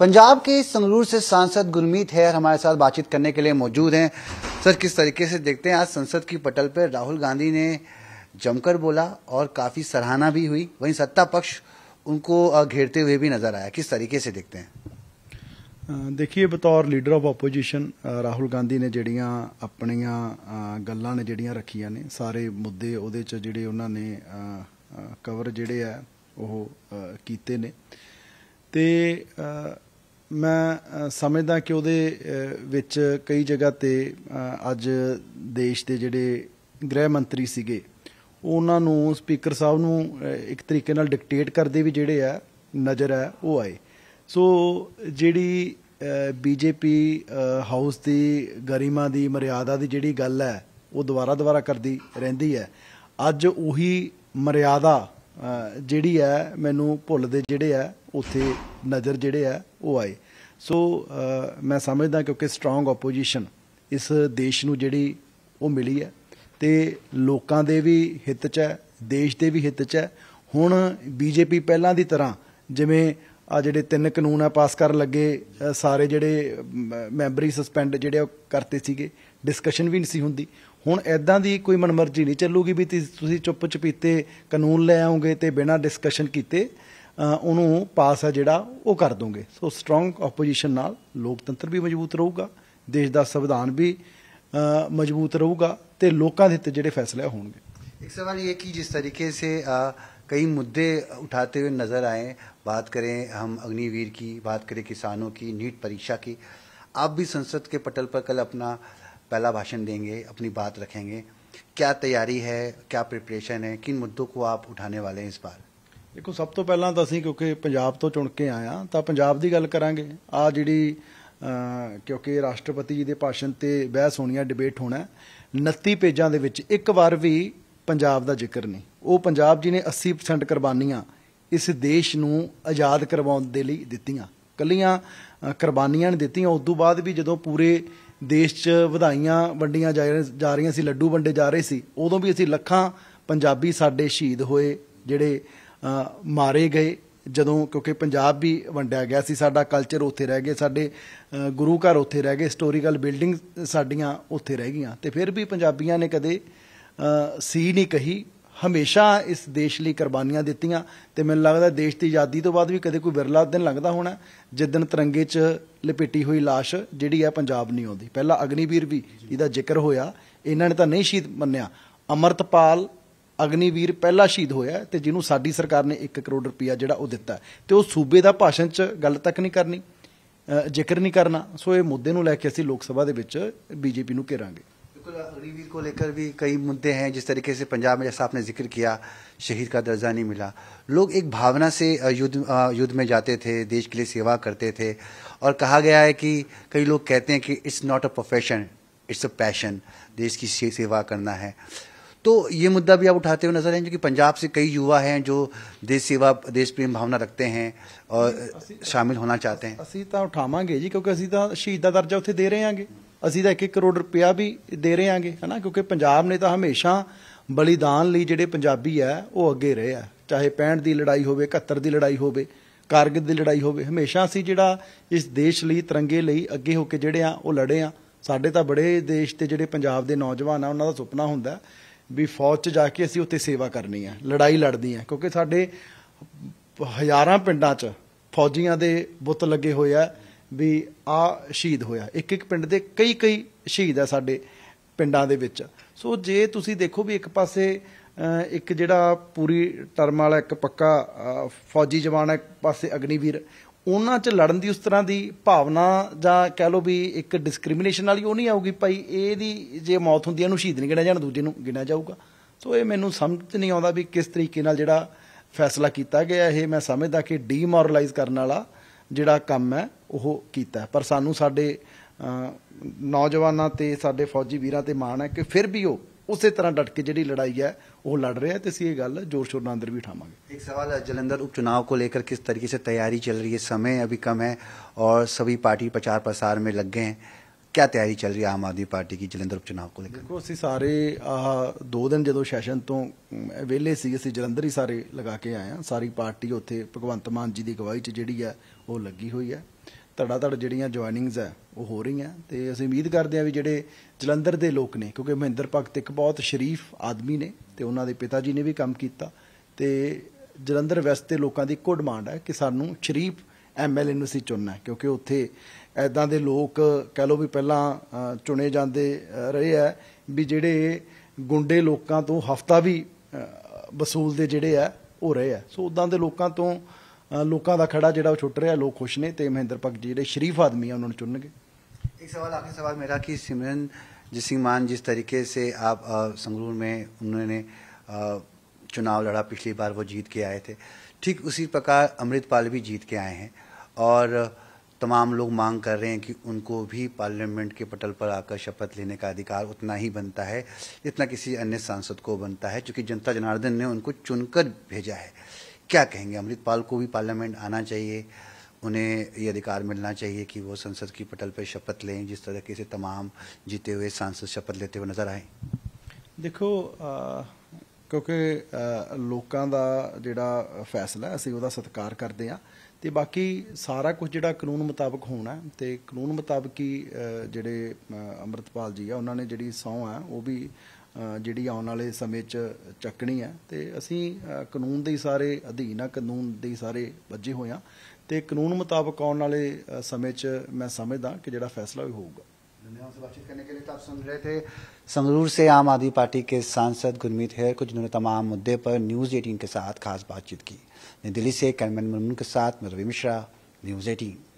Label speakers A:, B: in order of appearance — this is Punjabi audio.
A: पंजाब के संगरूर से सांसद गुरमीत हैर हमारे साथ बातचीत करने के लिए मौजूद हैं सर किस तरीके से देखते हैं आज संसद की पटल पर राहुल गांधी ने जमकर बोला और काफी सराहना भी हुई वहीं सत्ता पक्ष उनको घेरते हुए भी नजर आया किस तरीके से देखते
B: हैं देखिए बतौर leader of opposition Rahul Gandhi ने जड़िया अपन गल् ने जड़िया रखिया ने सारे मुद्दे वो ਚ उन्होंने कवर ਨੇ वह किते ने ਉਹ ਮੈਂ ਸਮਝਦਾ ਕਿ ਉਹਦੇ ਵਿੱਚ ਕਈ ਜਗ੍ਹਾ ਤੇ ਅੱਜ ਦੇਸ਼ ਦੇ ਜਿਹੜੇ ਗ੍ਰਹਿ ਮੰਤਰੀ ਸੀਗੇ ਉਹਨਾਂ ਨੂੰ ਸਪੀਕਰ ਸਾਹਿਬ ਨੂੰ ਇੱਕ ਤਰੀਕੇ ਨਾਲ ਡਿਕਟੇਟ ਕਰਦੇ ਵੀ ਜਿਹੜੇ ਆ ਨਜ਼ਰ ਆ ਉਹ ਆਏ ਸੋ ਜਿਹੜੀ ਬੀਜੇਪੀ ਹਾਊਸ ਦੀ ਗਰੀਮਾ ਦੀ ਮਰਿਆਦਾ ਦੀ ਜਿਹੜੀ ਗੱਲ ਹੈ ਉਹ ਦੁਬਾਰਾ ਦੁਬਾਰਾ ਕਰਦੀ ਰਹਿੰਦੀ ਹੈ ਅੱਜ ਉਹੀ ਮਰਿਆਦਾ ਜਿਹੜੀ ਹੈ ਮੈਨੂੰ ਭੁੱਲ ਦੇ ਜਿਹੜੇ ਆ ਉਥੇ ਨਜ਼ਰ ਜਿਹੜੇ ਆ ਉਹ ਆਏ ਸੋ ਮੈਂ ਸਮਝਦਾ ਕਿਉਂਕਿ ਸਟਰੋਂਗ ਆਪੋਜੀਸ਼ਨ ਇਸ ਦੇਸ਼ ਨੂੰ ਜਿਹੜੀ ਉਹ ਮਿਲੀ ਹੈ ਤੇ ਲੋਕਾਂ ਦੇ ਵੀ ਹਿੱਤ 'ਚ ਹੈ ਦੇਸ਼ ਦੇ ਵੀ ਹਿੱਤ 'ਚ ਹੈ ਹੁਣ ਬੀਜੇਪੀ ਪਹਿਲਾਂ ਦੀ ਤਰ੍ਹਾਂ ਜਿਵੇਂ ਆ ਜਿਹੜੇ ਤਿੰਨ ਕਾਨੂੰਨ ਆ ਪਾਸ ਕਰਨ ਲੱਗੇ ਸਾਰੇ ਜਿਹੜੇ ਮੈਂਬਰੀ ਸਸਪੈਂਡ ਜਿਹੜੇ ਉਹ ਕਰਤੇ ਸੀਗੇ ਡਿਸਕਸ਼ਨ ਵੀ ਨਹੀਂ ਸੀ ਹੁੰਦੀ ਹੁਣ ਐਦਾਂ ਦੀ ਕੋਈ ਮਨਮਰਜ਼ੀ ਨਹੀਂ ਚੱਲੂਗੀ ਵੀ ਤੁਸੀਂ ਚੁੱਪ ਚਪੀਤੇ ਕਾਨੂੰਨ ਲੈ ਆਉਂਗੇ ਤੇ ਬਿਨਾਂ ਡਿਸਕਸ਼ਨ ਕੀਤੇ ਉਹਨੂੰ ਪਾਸ ਆ ਜਿਹੜਾ ਉਹ ਕਰ ਦੋਗੇ ਸੋ ਸਟਰੋਂਗ ਆਪੋਜੀਸ਼ਨ ਨਾਲ ਲੋਕਤੰਤਰ ਵੀ ਮਜ਼ਬੂਤ ਰਹੂਗਾ ਦੇਸ਼ ਦਾ ਸੰਵਿਧਾਨ ਵੀ ਮਜ਼ਬੂਤ ਰਹੂਗਾ ਤੇ ਲੋਕਾਂ ਦੇ ਤੇ ਜਿਹੜੇ ਫੈਸਲੇ ਹੋਣਗੇ
A: ਇੱਕ ਸਵਾਲ ਇਹ ਕਿ ਜਿਸ ਤਰੀਕੇ ਸੇ कई मुद्दे उठाते हुए नज़र आए बात करें हम अग्निवीर की बात करें किसानों की नीट परीक्षा की आप भी संसद के पटल पर कल अपना पहला भाषण देंगे अपनी बात रखेंगे क्या तैयारी है क्या प्रिपरेशन है किन मुद्दों को आप उठाने वाले हैं इस बार
B: देखो सब तो पहला तो असं क्योंकि पंजाब तो चुन के आए ਤਾਂ ਪੰਜਾਬ ਦੀ ਗੱਲ ਕਰਾਂਗੇ ਆ ਜਿਹੜੀ ਕਿਉਂਕਿ ਰਾਸ਼ਟਰਪਤੀ ਜੀ ਦੇ ਭਾਸ਼ਣ ਤੇ ਬਹਿਸ ਹੋਣੀ ਹੈ ਡਿਬੇਟ ਹੋਣਾ 29 ਪੇਜਾਂ ਦੇ ਵਿੱਚ ਇੱਕ ਵਾਰ ਵੀ ਪੰਜਾਬ ਦਾ ਜ਼ਿਕਰ ਨਹੀਂ ਉਹ ਪੰਜਾਬ ਜੀ ਨੇ 80% ਕੁਰਬਾਨੀਆਂ ਇਸ ਦੇਸ਼ ਨੂੰ ਆਜ਼ਾਦ ਕਰਵਾਉਣ ਦੇ ਲਈ ਦਿੱਤੀਆਂ ਕੱਲੀਆਂ ਕੁਰਬਾਨੀਆਂ ਨੇ ਦਿੱਤੀਆਂ ਉਸ ਤੋਂ ਬਾਅਦ ਵੀ ਜਦੋਂ ਪੂਰੇ ਦੇਸ਼ 'ਚ ਵਧਾਈਆਂ ਵੰਡੀਆਂ ਜਾ ਰਹੀਆਂ ਸੀ ਲੱਡੂ ਵੰਡੇ ਜਾ ਰਹੇ ਸੀ ਉਦੋਂ ਵੀ ਅਸੀਂ ਲੱਖਾਂ ਪੰਜਾਬੀ ਸਾਡੇ ਸ਼ਹੀਦ ਹੋਏ ਜਿਹੜੇ ਮਾਰੇ ਗਏ ਜਦੋਂ ਕਿਉਂਕਿ ਪੰਜਾਬ ਵੀ ਵੰਡਿਆ ਗਿਆ ਸੀ ਸਾਡਾ ਕਲਚਰ ਉੱਥੇ ਰਹਿ ਗਿਆ ਸਾਡੇ ਗੁਰੂ ਘਰ ਉੱਥੇ ਰਹਿ ਗਏ ਹਿਸਟੋਰੀਕਲ ਬਿਲਡਿੰਗ ਸਾਡੀਆਂ ਉੱਥੇ ਰਹਿ ਗਈਆਂ ਤੇ ਫਿਰ ਵੀ ਪੰਜਾਬੀਆਂ ਨੇ ਕਦੇ ਸੀ ਨਹੀਂ ਕਹੀ ਹਮੇਸ਼ਾ ਇਸ ਦੇਸ਼ ਲਈ ਕੁਰਬਾਨੀਆਂ ਦਿੱਤੀਆਂ ਤੇ ਮੈਨੂੰ ਲੱਗਦਾ ਦੇਸ਼ ਦੀ ਆਜ਼ਾਦੀ ਤੋਂ ਬਾਅਦ ਵੀ ਕਦੇ ਕੋਈ ਵਿਰਲਾ ਦਿਨ ਲੱਗਦਾ ਹੋਣਾ ਜਿੱਦਣ ਤਿਰੰਗੇ 'ਚ ਲਪੇਟੀ ਹੋਈ লাশ ਜਿਹੜੀ ਹੈ ਪੰਜਾਬ ਨਹੀਂ ਆਉਂਦੀ ਪਹਿਲਾਂ ਅਗਨੀਵੀਰ ਵੀ ਇਹਦਾ ਜ਼ਿਕਰ ਹੋਇਆ ਇਹਨਾਂ ਨੇ ਤਾਂ ਨਹੀਂ ਸ਼ਹੀਦ ਮੰਨਿਆ ਅਮਰਤਪਾਲ ਅਗਨੀਵੀਰ ਪਹਿਲਾ ਸ਼ਹੀਦ ਹੋਇਆ ਤੇ ਜਿਹਨੂੰ ਸਾਡੀ ਸਰਕਾਰ ਨੇ 1 ਕਰੋੜ ਰੁਪਇਆ ਜਿਹੜਾ ਉਹ ਦਿੱਤਾ ਤੇ ਉਹ ਸੂਬੇ ਦਾ ਭਾਸ਼ਣ 'ਚ ਗੱਲ ਤੱਕ ਨਹੀਂ ਕਰਨੀ
A: ਜ਼ਿਕਰ ਨਹੀਂ ਕਰਨਾ ਸੋ ਇਹ ਮੁੱਦੇ ਨੂੰ ਲੈ ਕੇ ਅਸੀਂ ਲੋਕ ਸਭਾ ਦੇ ਵਿੱਚ ਬੀਜੇਪੀ ਨੂੰ ਘੇਰਾਂਗੇ बिल्कुल अग्निवीर को लेकर भी कई मुद्दे हैं जिस तरीके से पंजाब में जैसा आपने जिक्र किया शहीद का दर्जा नहीं मिला लोग एक भावना से युद्ध युद्ध में जाते थे देश के लिए सेवा करते थे और कहा गया है कि कई लोग कहते हैं कि it's not a profession it's a passion देश की सेवा करना है तो ये मुद्दा भी आप उठाते हुए नजर आए कि पंजाब से कई युवा हैं जो देश सेवा देश प्रेम भावना रखते हैं और शामिल होना चाहते हैं असी तो उठावे जी क्योंकि असी
B: तो शहीद का दर्जा ਉੱਥੇ दे रहे हैं ਅਸੀਂ ਤਾਂ 1 ਕਰੋੜ ਰੁਪਇਆ ਵੀ ਦੇ ਰਹੇ ਹਾਂਗੇ ਹਨਾ ਕਿਉਂਕਿ ਪੰਜਾਬ ਨੇ ਤਾਂ ਹਮੇਸ਼ਾ ਬਲੀਦਾਨ ਲਈ ਜਿਹੜੇ ਪੰਜਾਬੀ ਆ ਉਹ ਅੱਗੇ ਰਹੇ ਆ ਚਾਹੇ 65 ਦੀ ਲੜਾਈ ਹੋਵੇ 71 ਦੀ ਲੜਾਈ ਹੋਵੇ ਕਾਰਗਿਲ ਦੀ ਲੜਾਈ ਹੋਵੇ ਹਮੇਸ਼ਾ ਅਸੀਂ ਜਿਹੜਾ ਇਸ ਦੇਸ਼ ਲਈ ਤਿਰੰਗੇ ਲਈ ਅੱਗੇ ਹੋ ਕੇ ਜਿਹੜੇ ਆ ਉਹ ਲੜੇ ਆ ਸਾਡੇ ਤਾਂ ਬੜੇ ਦੇਸ਼ ਤੇ ਜਿਹੜੇ ਪੰਜਾਬ ਦੇ ਨੌਜਵਾਨ ਆ ਉਹਨਾਂ ਦਾ ਸੁਪਨਾ ਹੁੰਦਾ ਵੀ ਫੌਜ 'ਚ ਜਾ ਕੇ ਅਸੀਂ ਉੱਥੇ ਸੇਵਾ ਕਰਨੀ ਆ ਲੜਾਈ ਲੜਨੀ ਆ ਕਿਉਂਕਿ ਸਾਡੇ ਹਜ਼ਾਰਾਂ ਪਿੰਡਾਂ 'ਚ ਫੌਜੀਆਂ ਦੇ ਬੁੱਤ ਲੱਗੇ ਹੋਏ ਆ ਵੀ ਆ ਸ਼ਹੀਦ ਹੋਇਆ ਇੱਕ ਇੱਕ ਪਿੰਡ ਦੇ ਕਈ ਕਈ ਸ਼ਹੀਦ ਆ ਸਾਡੇ ਪਿੰਡਾਂ ਦੇ ਵਿੱਚ ਸੋ ਜੇ ਤੁਸੀਂ ਦੇਖੋ ਵੀ ਇੱਕ ਪਾਸੇ ਇੱਕ ਜਿਹੜਾ ਪੂਰੀ ਟਰਮ ਵਾਲਾ ਇੱਕ ਪੱਕਾ ਫੌਜੀ ਜਵਾਨ ਹੈ ਪਾਸੇ ਅਗਨੀਵੀਰ ਉਹਨਾਂ 'ਚ ਲੜਨ ਦੀ ਉਸ ਤਰ੍ਹਾਂ ਦੀ ਭਾਵਨਾ ਜਾਂ ਕਹਿ ਲਓ ਵੀ ਇੱਕ ਡਿਸਕ੍ਰਿਮੀਨੇਸ਼ਨ ਵਾਲੀ ਉਹ ਨਹੀਂ ਆਊਗੀ ਭਾਈ ਇਹਦੀ ਜੇ ਮੌਤ ਹੁੰਦੀ ਹੈ ਉਹਨੂੰ ਸ਼ਹੀਦ ਨਹੀਂ ਗਿਣਿਆ ਜਾਣਾ ਦੂਜੇ ਨੂੰ ਗਿਣਿਆ ਜਾਊਗਾ ਸੋ ਇਹ ਮੈਨੂੰ ਸਮਝ ਨਹੀਂ ਆਉਂਦਾ ਵੀ ਕਿਸ ਤਰੀਕੇ ਨਾਲ ਜਿਹੜਾ ਫੈਸਲਾ ਕੀਤਾ ਗਿਆ ਇਹ ਮੈਂ ਸਮਝਦਾ ਕਿ ਡੀਮੋਰਲਾਈਜ਼ ਕਰਨ ਵਾਲਾ ਜਿਹੜਾ ਕੰਮ ਹੈ ਉਹ ਕੀਤਾ ਪਰ ਸਾਨੂੰ ਸਾਡੇ ਨੌਜਵਾਨਾਂ ਤੇ ਸਾਡੇ ਫੌਜੀ ਵੀਰਾਂ ਤੇ ਮਾਣ ਹੈ ਕਿ ਫਿਰ ਵੀ ਉਹ ਉਸੇ ਤਰ੍ਹਾਂ ਡਟ ਕੇ ਜਿਹੜੀ ਲੜਾਈ ਹੈ ਉਹ ਲੜ ਰਹੇ ਆ ਤੇ ਅਸੀਂ ਇਹ ਗੱਲ ਜੋਰ ਸ਼ੋਰ ਨਾਲ
A: ਅੰਦਰ ਵੀ ਠਾਵਾਂਗੇ ਇੱਕ ਸਵਾਲ ਹੈ ਜਲੰਧਰ ਉਪਚੁਣਾਵ ਕੋ ਕੇ ਕਿਸ ਤਰੀਕੇ ਸੇ ਤਿਆਰੀ ਚੱਲ ਰਹੀ ਹੈ ਸਮੇਂ ਅਭੀ ਕਮ ਹੈ ਔਰ ਸਭੀ ਪਾਰਟੀ ਪ੍ਰਚਾਰ ਪ੍ਰਸਾਰ ਮੇ ਲੱਗੇ ਹੈ ਕੀ ਤਿਆਰੀ ਚੱਲ ਰਹੀ ਹੈ ਆਮ ਆਦਮੀ ਪਾਰਟੀ ਦੀ ਜਲੰਧਰ ਉਪਚੁਣਾਵ ਕੋ ਲੇਕਰ
B: ਦੇਖੋ ਅਸੀਂ ਸਾਰੇ ਆ ਦੋ ਦਿਨ ਜਦੋਂ ਸੈਸ਼ਨ ਤੋਂ ਵਿਹਲੇ ਸੀ ਅਸੀਂ ਜਲੰਧਰ ਹੀ ਸਾਰੇ ਲਗਾ ਕੇ ਆਏ ਆ ਸਾਰੀ ਪਾਰਟੀ ਉੱਥੇ ਭਗਵੰਤ ਮਾਨ ਜੀ ਦੀ ਗਵਾਹੀ ਚ ਜਿਹੜੀ ਹੈ ਉਹ ਲੱਗੀ ਹੋਈ ਹੈ ਧੜਾ ਧੜ ਜਿਹੜੀਆਂ ਜੁਆਇਨਿੰਗਸ ਆ ਉਹ ਹੋ ਰਹੀਆਂ ਤੇ ਅਸੀਂ ਉਮੀਦ ਕਰਦੇ ਆ ਵੀ ਜਿਹੜੇ ਜਲੰਧਰ ਦੇ ਲੋਕ ਨੇ ਕਿਉਂਕਿ ਮਹਿੰਦਰ ਭਗਤ ਇੱਕ ਬਹੁਤ ਸ਼ਰੀਫ ਆਦਮੀ ਨੇ ਤੇ ਉਹਨਾਂ ਦੇ ਪਿਤਾ ਜੀ ਨੇ ਵੀ ਕੰਮ ਕੀਤਾ ਤੇ ਜਲੰਧਰ ਵੈਸਟ ਦੇ ਲੋਕਾਂ ਦੀ ਇੱਕੋ ਡਿਮਾਂਡ ਹੈ ਕਿ ਸਾਨੂੰ ਸ਼ਰੀਫ ਐਮਐਲਏ ਨੂੰ ਅਸੀਂ ਚੁਣਨਾ ਕਿਉਂਕਿ ਉੱਥੇ ਐਦਾਂ ਦੇ ਲੋਕ ਕਹ ਲੋ ਵੀ ਪਹਿਲਾਂ ਚੁਣੇ ਜਾਂਦੇ ਰਹੇ ਆ ਵੀ ਜਿਹੜੇ ਗੁੰਡੇ ਲੋਕਾਂ ਤੋਂ ਹਫਤਾ ਵੀ ਵਸੂਲ ਦੇ ਜਿਹੜੇ ਆ ਹੋ ਰਹੇ ਆ ਸੋ ਉਦਾਂ ਦੇ ਲੋਕਾਂ ਤੋਂ ਲੋਕਾਂ ਦਾ ਖੜਾ ਜਿਹੜਾ छुट रहा है लोग खुश ਨੇ ਤੇ ਮਹਿੰਦਰ ਪੱਕ जो शरीफ आदमी ਆ उन्होंने चुन गए
A: एक सवाल आखिर सवाल मेरा कि सिमरन सिंह मान जिस तरीके से आप संगरूर में उन्होंने चुनाव लड़ा पिछली बार वो जीत के आए थे ठीक उसी प्रकार अमृतपाल भी जीत के आए हैं और तमाम लोग मांग कर रहे हैं कि उनको भी पार्लियामेंट के पटल पर आकर शपथ लेने का अधिकार उतना ही बनता है जितना किसी अन्य सांसद को बनता है क्योंकि जनता जनार्दन ने उनको चुनकर भेजा है क्या कहेंगे अमृतपाल को भी पार्लियामेंट आना चाहिए उन्हें ये अधिकार मिलना चाहिए कि वो संसद की पटल पर शपथ लें जिस तरीके से तमाम जीते हुए सांसद शपथ लेते हुए नजर आए
B: देखो आ, ਕਿਉਂਕਿ ਲੋਕਾਂ ਦਾ ਜਿਹੜਾ ਫੈਸਲਾ ਅਸੀਂ ਉਹਦਾ ਸਤਿਕਾਰ ਕਰਦੇ ਆ ਤੇ ਬਾਕੀ ਸਾਰਾ ਕੁਝ ਜਿਹੜਾ ਕਾਨੂੰਨ ਮੁਤਾਬਕ ਹੋਣਾ ਤੇ ਕਾਨੂੰਨ ਮੁਤਾਬਕ ਹੀ ਜਿਹੜੇ ਅਮਰਤਪਾਲ ਜੀ ਆ ਉਹਨਾਂ ਨੇ ਜਿਹੜੀ ਸੌਂ ਆ ਉਹ ਵੀ ਜਿਹੜੀ ਆਉਣ ਵਾਲੇ ਸਮੇਂ 'ਚ ਚੱਕਣੀ ਆ ਤੇ ਅਸੀਂ ਕਾਨੂੰਨ ਦੇ ਸਾਰੇ ਅਧੀਨ ਆ ਕਾਨੂੰਨ ਦੇ ਸਾਰੇ ਵੱਜੇ ਹੋਇਆ ਤੇ ਕਾਨੂੰਨ ਮੁਤਾਬਕ ਆਉਣ ਵਾਲੇ ਸਮੇਂ 'ਚ ਮੈਂ ਸਮਝਦਾ ਕਿ ਜਿਹੜਾ ਫੈਸਲਾ ਵੀ ਹੋਊਗਾ
A: धन्यवाद से बातचीत करने के लिए तो आप सुन रहे थे संगरूर से आम आदमी पार्टी के सांसद गुरमीत हेयर को जिन्होंने तमाम मुद्दे पर न्यूज़ एटीन के साथ खास बातचीत की नई दिल्ली से कैमरमैन मुर्मू के साथ मैं रवि मिश्रा न्यूज़ एटीन